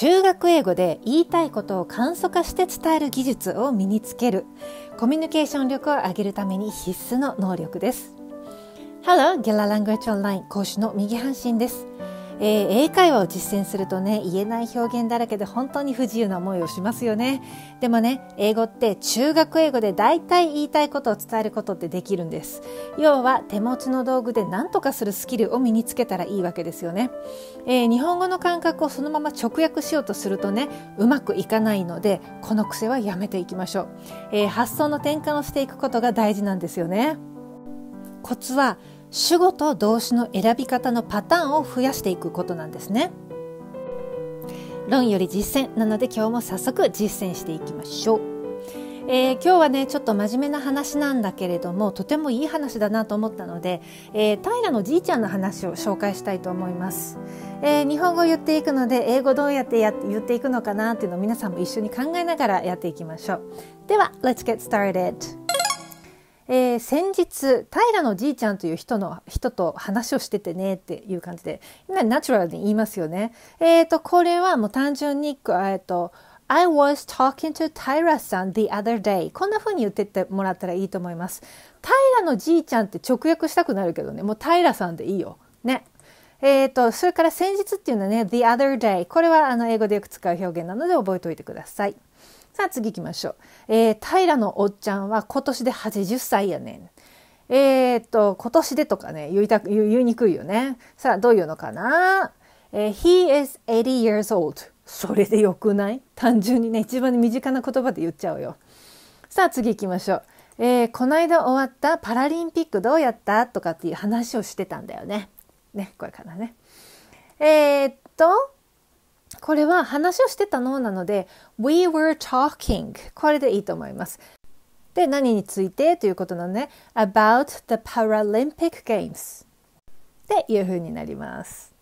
中学英語で言いたいことを簡素化して伝える技術を身につけるコミュニケーション力を上げるために必須の能力です Hello! ゲララングエッジオンライン講師の右半身ですえー、英会話を実践するとね言えない表現だらけで本当に不自由な思いをしますよねでもね英語って中学英語で大体言いたいことを伝えることってできるんです要は手持ちの道具で何とかするスキルを身につけたらいいわけですよね、えー、日本語の感覚をそのまま直訳しようとするとねうまくいかないのでこの癖はやめていきましょう、えー、発想の転換をしていくことが大事なんですよねコツは主語と動詞の選び方のパターンを増やしていくことなんですね。論より実践なので今日も早速実践していきましょう。えー、今日はねちょっと真面目な話なんだけれどもとてもいい話だなと思ったので、えー、平のじいちゃんの話を紹介したいと思います、えー、日本語を言っていくので英語どうやってや言っていくのかなっていうのを皆さんも一緒に考えながらやっていきましょうでは Let's get started! で先日平のじいちゃんという人の人と話をしててねっていう感じで今ナチュラルに言いますよね。えっ、ー、とこれはもう単純にえっ、と I was talking to Tyra さん the other day こんな風に言ってってもらったらいいと思います。平のじいちゃんって直訳したくなるけどねもう平さんでいいよ。ね。えーとそれから先日っていうのはね the other day これはあの英語でよく使う表現なので覚えておいてください。さあ次行きましょう。えー、平のおっちゃんは今年で80歳やねん。えー、っと、今年でとかね、言いたく、言いにくいよね。さあ、どういうのかなえー、he is 80 years old. それでよくない単純にね、一番身近な言葉で言っちゃうよ。さあ、次行きましょう。えー、この間終わったパラリンピックどうやったとかっていう話をしてたんだよね。ね、これからね。えー、っと、これは話をしてたのなので We were talking これでいいと思います。で何についてということなのね About the Paralympic Games っていうふうになります。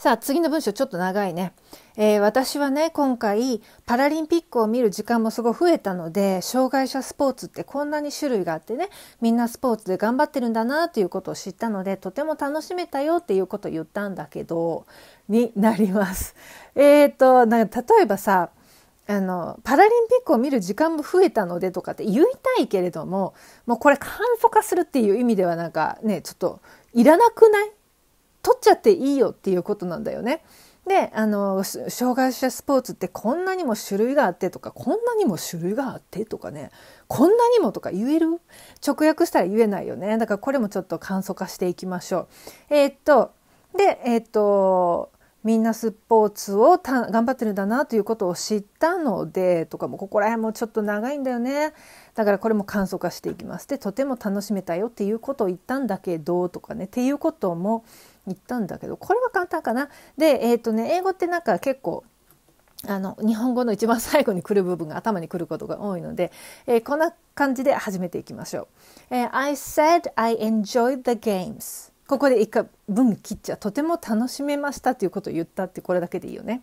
さあ次の文章ちょっと長いね、えー、私はね今回パラリンピックを見る時間もすごい増えたので障害者スポーツってこんなに種類があってねみんなスポーツで頑張ってるんだなということを知ったのでとても楽しめたよっていうことを言ったんだけどになります。えーと、なんか例えばさあのパラリンピックを見る時間も増えたのでとかって言いたいけれどももうこれ簡素化するっていう意味ではなんかねちょっといらなくない取っちゃっていいよっていうことなんだよね。であの障害者スポーツってこんなにも種類があってとかこんなにも種類があってとかねこんなにもとか言える直訳したら言えないよねだからこれもちょっと簡素化していきましょう。えー、っとでえー、っとみんなスポーツを頑張ってるんだなということを知ったのでとかもここら辺もちょっと長いんだよねだからこれも簡素化していきますでとても楽しめたよっていうことを言ったんだけどとかねっていうことも言ったんだけどこれは簡単かな。で、えーとね、英語ってなんか結構あの日本語の一番最後に来る部分が頭に来ることが多いので、えー、こんな感じで始めていきましょう。えー、I said I enjoyed the games. ここで一回文切っちゃとても楽しめましたということを言ったってこれだけでいいよね。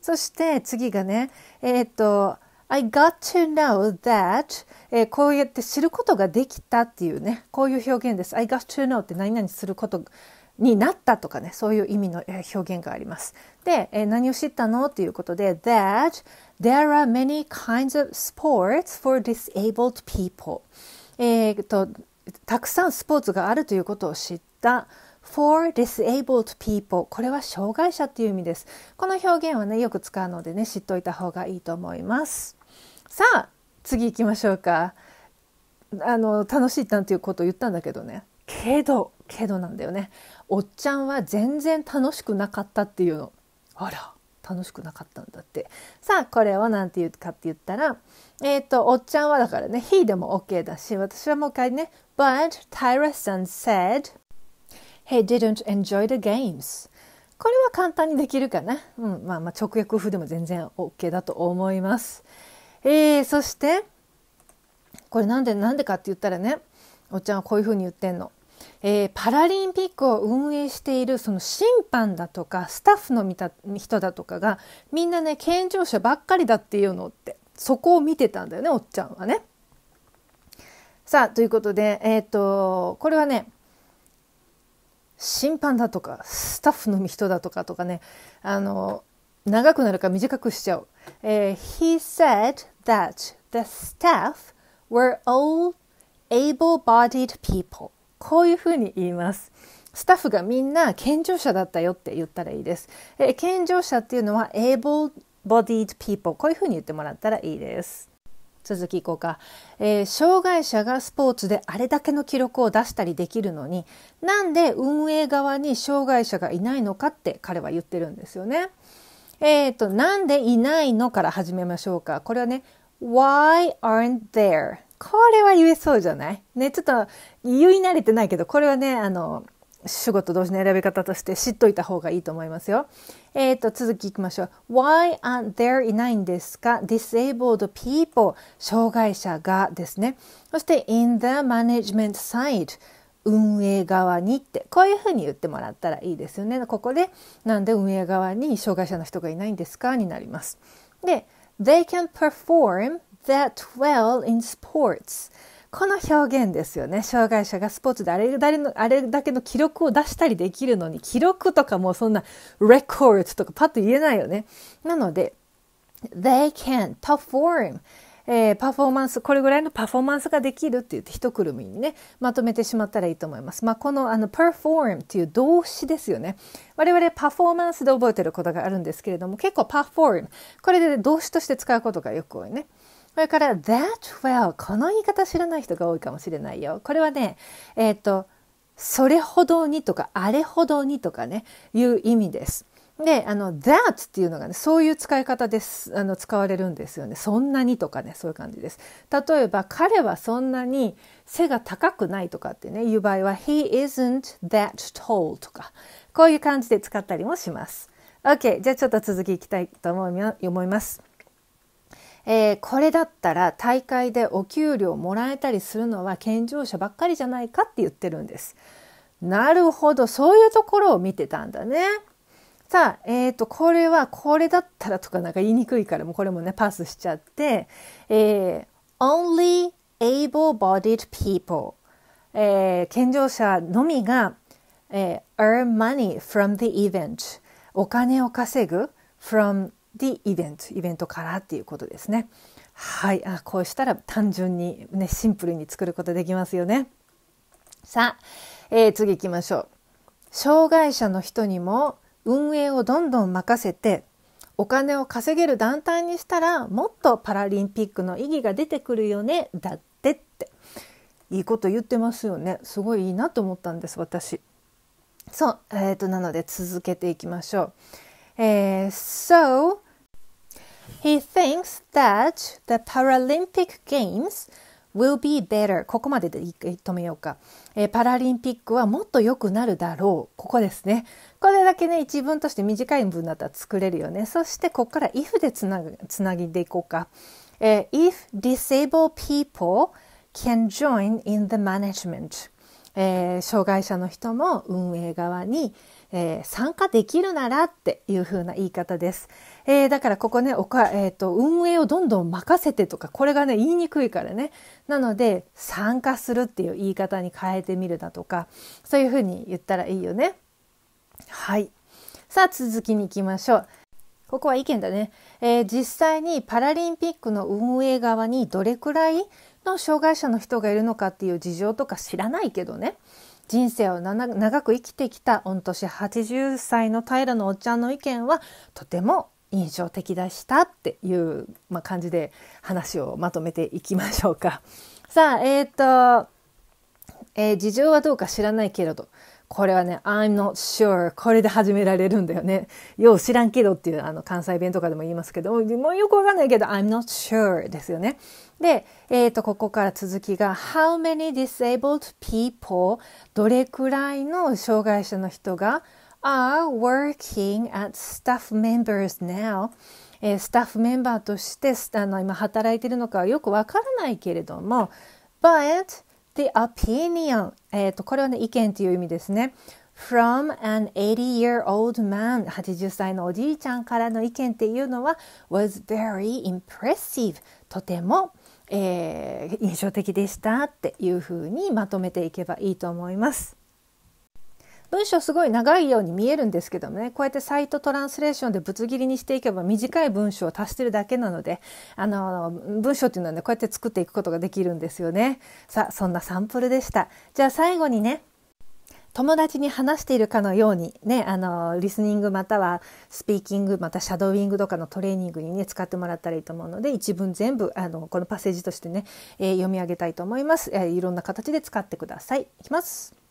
そして次がね、えっ、ー、と I got to know that、えー、こうやって知ることができたっていうねこういう表現です。I got to know って何々することになったとかねそういう意味の表現があります。で、え何を知ったのということで That there are many kinds of sports for disabled people えっとたくさんスポーツがあるということを知った for disabled people これは障害者っていう意味ですこの表現はねよく使うのでね知っといた方がいいと思いますさあ次行きましょうかあの楽しいなんていうことを言ったんだけどねけどけどなんだよねおっちゃんは全然楽しくなかったっていうのあら楽しくなかったんだってさあこれは何て言うかって言ったらえっ、ー、とおっちゃんはだからね「he」でも OK だし私はもう一回ね「but Tyra-san said he didn't enjoy the games」これは簡単にできるかな、うん、まあまあ直訳風でも全然 OK だと思います。えー、そしてこれなんでなんでかって言ったらねおっちゃんはこういうふうに言ってんの。えー、パラリンピックを運営しているその審判だとかスタッフの見た人だとかがみんなね健常者ばっかりだっていうのってそこを見てたんだよねおっちゃんはね。さあということで、えーと、これはね審判だとかスタッフの人だとかとかねあの長くなるか短くしちゃう。えー、He said that the staff were all able-bodied people. こういうふうに言います。スタッフがみんな健常者だったよって言ったらいいです。え健常者っていうのは able-bodied people こういうふうに言ってもらったらいいです。続きいこうか、えー、障害者がスポーツであれだけの記録を出したりできるのになんで運営側に障害者がいないのかって彼は言ってるんですよね。えっ、ー、となんでいないのから始めましょうか。これはね Why aren't there これは言えそうじゃないね、ちょっと言い慣れてないけど、これはね、あの、主語と動詞の選び方として知っといた方がいいと思いますよ。えっ、ー、と、続きいきましょう。Why aren't there いないんですか ?disabled people 障害者がですね。そして in the management side 運営側にってこういうふうに言ってもらったらいいですよね。ここでなんで運営側に障害者の人がいないんですかになります。で、they can perform that well in sports この表現ですよね障害者がスポーツであれあれだけの記録を出したりできるのに記録とかもうそんな r e c o r d とかパッと言えないよねなので they can perform えー、パフォーマンスこれぐらいのパフォーマンスができるって言って一くるみにねまとめてしまったらいいと思います。まあ、このあの perform っていう動詞ですよね。我々パフォーマンスで覚えてることがあるんですけれども結構 perform これで動詞として使うことがよく多いね。これから that well この言い方知らない人が多いかもしれないよ。これはね、えっ、ー、と、それほどにとかあれほどにとかね、いう意味です。で、あの that っていうのがね、そういう使い方です。あの使われるんですよね。そんなにとかね、そういう感じです。例えば彼はそんなに背が高くないとかってね、いう場合は he isn't that tall とか、こういう感じで使ったりもします。OK、じゃあちょっと続きいきたいと思います。えー、これだったら大会でお給料もらえたりするのは健常者ばっかりじゃないかって言ってるんです。なるほどそういうところを見てたんだね。さあ、えー、とこれはこれだったらとかなんか言いにくいからもうこれもねパスしちゃって、えー、Only able-bodied people、えー、健常者のみが、えー、earn money from the event お金を稼ぐ from the event イベントからっていうことですねはいあこうしたら単純にねシンプルに作ることできますよねさあ、えー、次行きましょう障害者の人にも運営をどんどん任せてお金を稼げる団体にしたらもっとパラリンピックの意義が出てくるよねだってっていいこと言ってますよねすごいいいなと思ったんです私そうえっ、ー、となので続けていきましょうえー、So He thinks that the Paralympic Games will be better ここまでで止めようか、えー、パラリンピックはもっと良くなるだろうここですねこれだけね一文として短い文だったら作れるよねそしてここから if でつなつなぎでいこうか、えー、if disabled people can join in the management、えー、障害者の人も運営側に、えー、参加できるならっていう風な言い方です。えー、だからここねおか、えーと運営をどんどん任せてとかこれがね言いにくいからねなので参加するっていう言い方に変えてみるだとかそういう風に言ったらいいよね。はいさあ続きに行きましょう。ここは意見だね、えー、実際にパラリンピックの運営側にどれくらいの障害者の人がいるのかっていう事情とか知らないけどね人生を長く生きてきた御年80歳の平のおっちゃんの意見はとても印象的でしたっていう、まあ、感じで話をまとめていきましょうか。さあ、えっ、ー、と、えー、事情はどうか知らないけれど、これはね、I'm not sure これで始められるんだよね。よう知らんけどっていうあの関西弁とかでも言いますけど、もうよくわかんないけど I'm not sure ですよね。で、えっ、ー、と、ここから続きが How many disabled people どれくらいの障害者の人が are working at staff members now えー、スタッフメンバーとしてあの今働いてるのかはよくわからないけれども But the opinion、えっと、とこれはね意見という意味ですね from an 80-year-old man 80歳のおじいちゃんからの意見っていうのは was very impressive とても、えー、印象的でしたっていうふうにまとめていけばいいと思います。文章すごい長いように見えるんですけどもねこうやってサイトトランスレーションでぶつ切りにしていけば短い文章を足してるだけなのであの文章っていうのはねこうやって作っていくことができるんですよね。さあそんなサンプルでした。じゃあ最後にね友達に話しているかのようにねあのリスニングまたはスピーキングまたシャドウイングとかのトレーニングにね使ってもらったらいいと思うので一文全部あのこのパッセージとしてね、えー、読み上げたいと思います、えー、いろんな形で使ってください。いきます。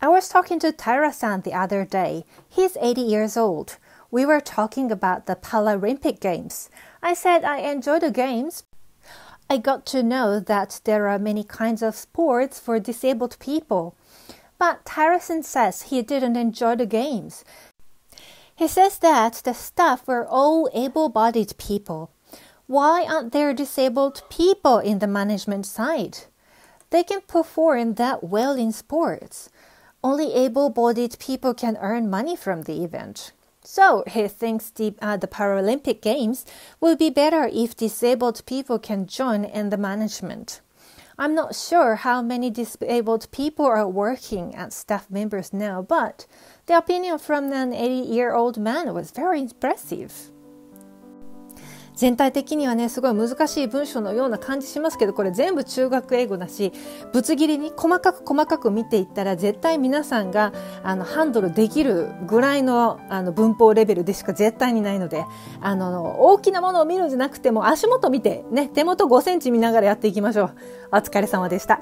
I was talking to Taira-san the other day. He's 80 years old. We were talking about the Paralympic Games. I said I enjoy the games. I got to know that there are many kinds of sports for disabled people. But Taira-san says he didn't enjoy the games. He says that the staff were all able-bodied people. Why aren't there disabled people in the management side? They can perform that well in sports. Only able bodied people can earn money from the event. So he thinks the, uh, the Paralympic Games will be better if disabled people can join in the management. I'm not sure how many disabled people are working as staff members now, but the opinion from an 80 year old man was very impressive. 全体的にはねすごい難しい文章のような感じしますけどこれ全部中学英語だしぶつ切りに細かく細かく見ていったら絶対皆さんがあのハンドルできるぐらいのあの文法レベルでしか絶対にないのであの大きなものを見るんじゃなくても足元見て、ね、手元5センチ見ながらやっていきましょう。お疲れ様でした。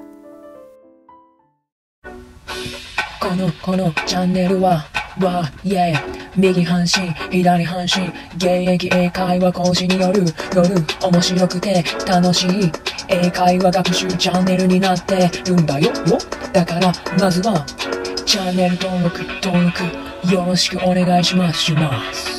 このこのチャンネルはは、yeah 右半身、左半身、現役英会話講師による夜、面白くて楽しい英会話学習チャンネルになってるんだよ。だから、まずは、チャンネル登録、登録、よろしくお願いします。します